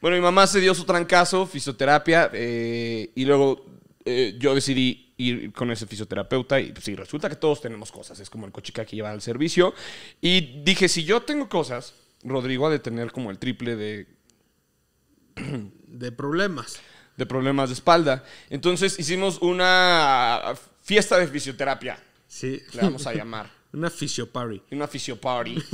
Bueno, mi mamá se dio su trancazo, fisioterapia, eh, y luego eh, yo decidí ir con ese fisioterapeuta y pues, sí, resulta que todos tenemos cosas, es como el cochica que lleva al servicio. Y dije, si yo tengo cosas, Rodrigo ha de tener como el triple de... de problemas. De problemas de espalda. Entonces hicimos una fiesta de fisioterapia. Sí. Le vamos a llamar. Una party. Una fisioparty.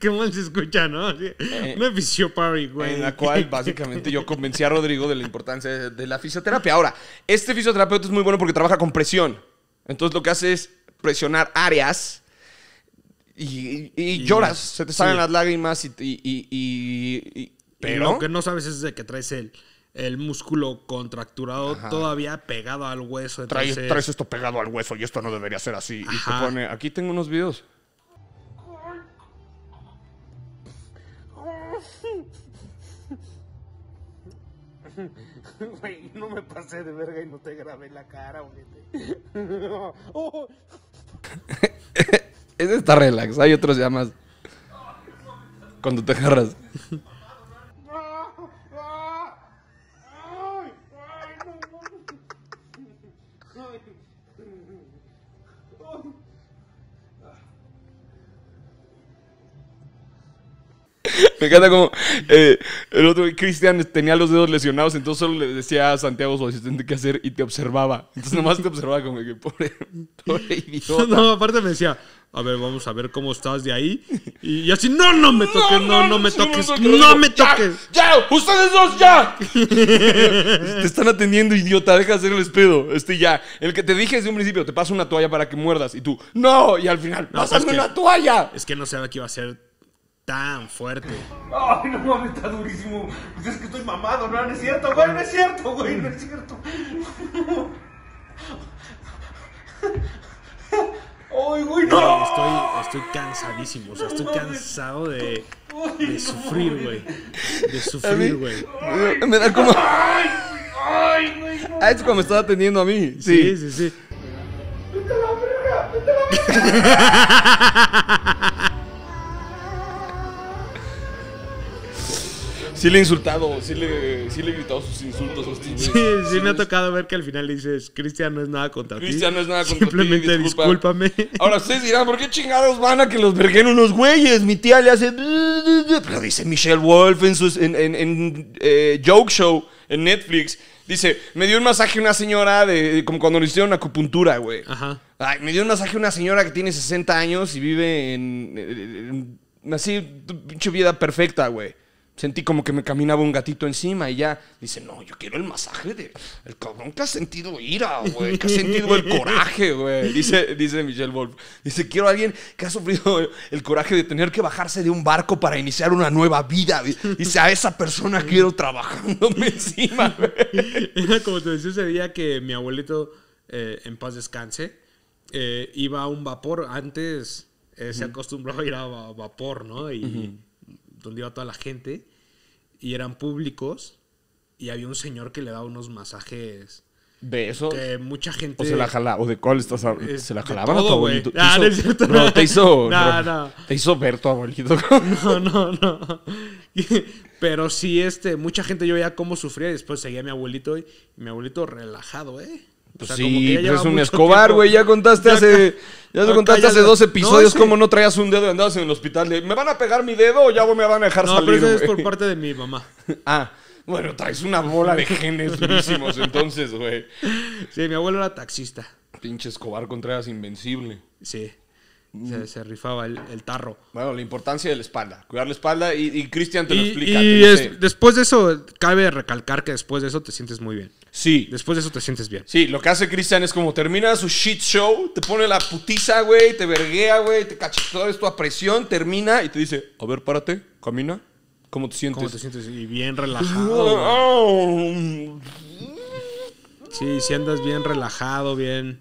Qué mal se escucha, ¿no? Eh, una una party, güey. En la cual básicamente yo convencí a Rodrigo de la importancia de, la fisioterapia. Ahora, este fisioterapeuta es muy bueno porque trabaja con presión. Entonces lo que hace es presionar áreas y, lloras. Se te salen las lágrimas y, y pero. lo que no sabes es de qué traes él el músculo contracturado todavía pegado al hueso. Traes, esto pegado al hueso y esto no debería ser así. Y te pone, aquí tengo unos videos. no me pasé de verga y no te grabé la cara, Ese está relax, hay otros ya más. Cuando te agarras. Me encanta como eh, el otro Cristian tenía los dedos lesionados, entonces solo le decía a Santiago, su asistente, qué hacer y te observaba. Entonces nomás te observaba como que pobre, pobre idiota. No, aparte me decía, a ver, vamos a ver cómo estás de ahí. Y así, no, no me toques, no, no, me toques, no, me toques. ¡Ya! ya ustedes dos ya! te están atendiendo, idiota, deja de hacer el espedo. Este ya. El que te dije desde un principio, te paso una toalla para que muerdas. Y tú, ¡no! Y al final, ¡pásame una toalla! Es que no sabía que iba a ser tan fuerte. Ay, no mames, está durísimo. Pues es que estoy mamado, no, es cierto, güey, no es cierto, güey, no es cierto. Ay, güey, no. Estoy, estoy cansadísimo, o sea, estoy cansado de, de sufrir, güey. De sufrir, güey. Me da como. Ay, ay, güey. Ah, es como me estaba atendiendo a mí. Sí, sí, sí. Vete a la verga, vete a la verga. sí le he insultado, sí le, le he gritado sus insultos a Sí, sí, me ha tocado ver que al final dices, Cristian no es nada contra ti. Cristian no es nada contra ti. Simplemente discúlpame. Ahora ustedes dirán, ¿por qué chingados van a que los verguen unos güeyes? Mi tía le hace. Pero dice Michelle Wolf en, sus, en, en, eh, Joke Show en Netflix. Dice, me dio un masaje una señora de, como cuando le hicieron acupuntura, güey. Ajá. Ay, me dio un masaje una señora que tiene 60 años y vive en, en así, pinche vida perfecta, güey. Sentí como que me caminaba un gatito encima y ya dice, no, yo quiero el masaje de el cabrón que ha sentido ira, güey, que ha sentido el coraje, güey. Dice, dice Michelle Wolf. Dice, quiero a alguien que ha sufrido el coraje de tener que bajarse de un barco para iniciar una nueva vida. Dice, a esa persona quiero trabajándome encima, güey. Era como te decía ese día que mi abuelito, eh, en paz descanse, eh, iba a un vapor. Antes eh, se acostumbraba a ir a vapor, ¿no? Y donde iba toda la gente y eran públicos y había un señor que le daba unos masajes. De eso. Que mucha gente. O se la jalaba. ¿O de cuál estás ¿Se la jalaban a tu abuelito? Ah, no te hizo. no, no. Te hizo ver tu abuelito. no, no, no. Pero sí, este, mucha gente yo veía cómo sufría y después seguía a mi abuelito y mi abuelito relajado, ¿eh? Pues sí, es un Escobar, güey. Ya contaste hace. contaste hace dos episodios cómo no traías un dedo y andabas en el hospital. De, ¿Me van a pegar mi dedo o ya me van a dejar salir? No, pero eso es por parte de mi mamá. ah, bueno, traes una bola de genes durísimos entonces, güey. Sí, mi abuelo era taxista. Pinche Escobar Contreras invencible. Sí se, rifaba el, tarro. Bueno, la importancia de la espalda, cuidar la espalda y, Cristian te lo explica. Y después de eso, cabe recalcar que después de eso te sientes muy bien. Sí. Después de eso te sientes bien. Sí, lo que hace Cristian es como termina su shit show, te pone la putiza, güey, te verguea, güey, te esto a presión, termina y te dice, a ver, párate, camina. ¿Cómo te sientes? ¿Cómo te sientes? Y bien pues, relajado. Sí, si andas bien relajado, bien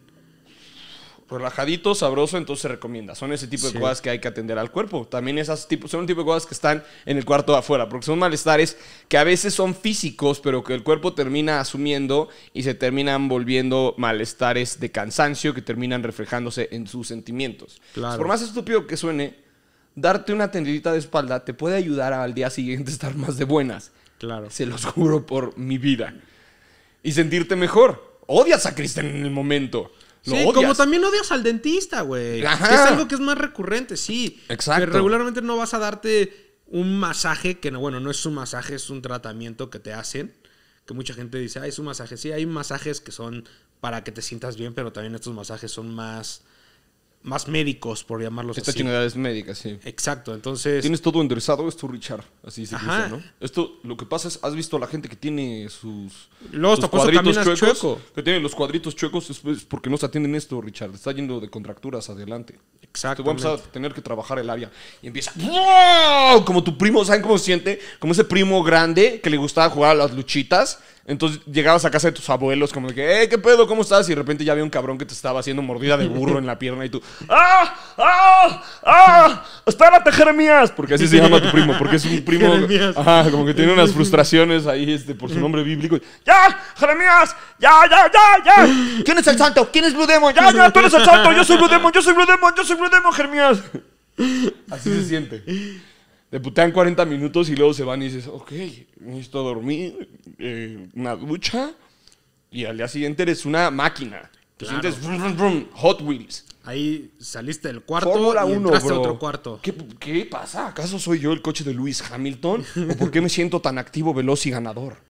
relajadito, sabroso, entonces se recomienda. Son ese tipo de cosas que hay que atender al cuerpo. También esas son un tipo de cosas que están en el cuarto de afuera, porque son malestares que a veces son físicos, pero que el cuerpo termina asumiendo y se terminan volviendo malestares de cansancio que terminan reflejándose en sus sentimientos. Por más estúpido que suene, darte una tendidita de espalda te puede ayudar al día siguiente a estar más de buenas. Claro. Se los juro por mi vida. Y sentirte mejor. Odias a Kristen en el momento sí, como también odias al dentista, güey. es algo que es más recurrente, sí. Exacto. regularmente no vas a darte un masaje, que no, bueno, no es un masaje, es un tratamiento que te hacen. Que mucha gente dice, ah, es un masaje. Sí, hay masajes que son para que te sientas bien, pero también estos masajes son más más médicos, por llamarlos Esta así. Esta chingada es médica, sí. Exacto, entonces... Tienes todo enderezado, es tu Richard, así se dice, ¿no? Esto, lo que pasa es, has visto a la gente que tiene sus... Los, cuadritos chuecos, Que tienen los cuadritos chuecos, es, porque no se atienden esto, Richard. Está yendo de contracturas adelante. Exacto. Vamos a tener que trabajar el área. Y empieza... Como tu primo, ¿saben cómo se siente? Como ese primo grande que le gustaba jugar a las luchitas entonces llegabas a casa de tus abuelos, como de que, eh, ¿qué pedo? ¿Cómo estás? Y de repente ya había un cabrón que te estaba haciendo mordida de burro en la pierna y tú, ¡ah! ¡ah! ¡ah! ¡Espérate, Jeremías! Porque así se llama tu primo, porque es un primo. Jeremías. como que tiene unas frustraciones ahí este, por su nombre bíblico. ¡Ya! ¡Jeremías! ¡Ya, ya, ya, ya! ¿Quién es el santo? ¿Quién es Blue Demon? ¡Ya, ya! ¡Tú eres el santo! ¡Yo soy Blue Demon! ¡Yo soy Blue Demon! ¡Yo soy Blue Demon, Jeremías! Así se siente te putean 40 minutos y luego se van y dices, ok, necesito dormir, eh, una ducha, y al día siguiente eres una máquina. Te sientes Hot Wheels. Ahí saliste del cuarto y uno, otro cuarto. ¿Qué, ¿Qué pasa? ¿Acaso soy yo el coche de Lewis Hamilton? ¿O por qué me siento tan activo, veloz y ganador?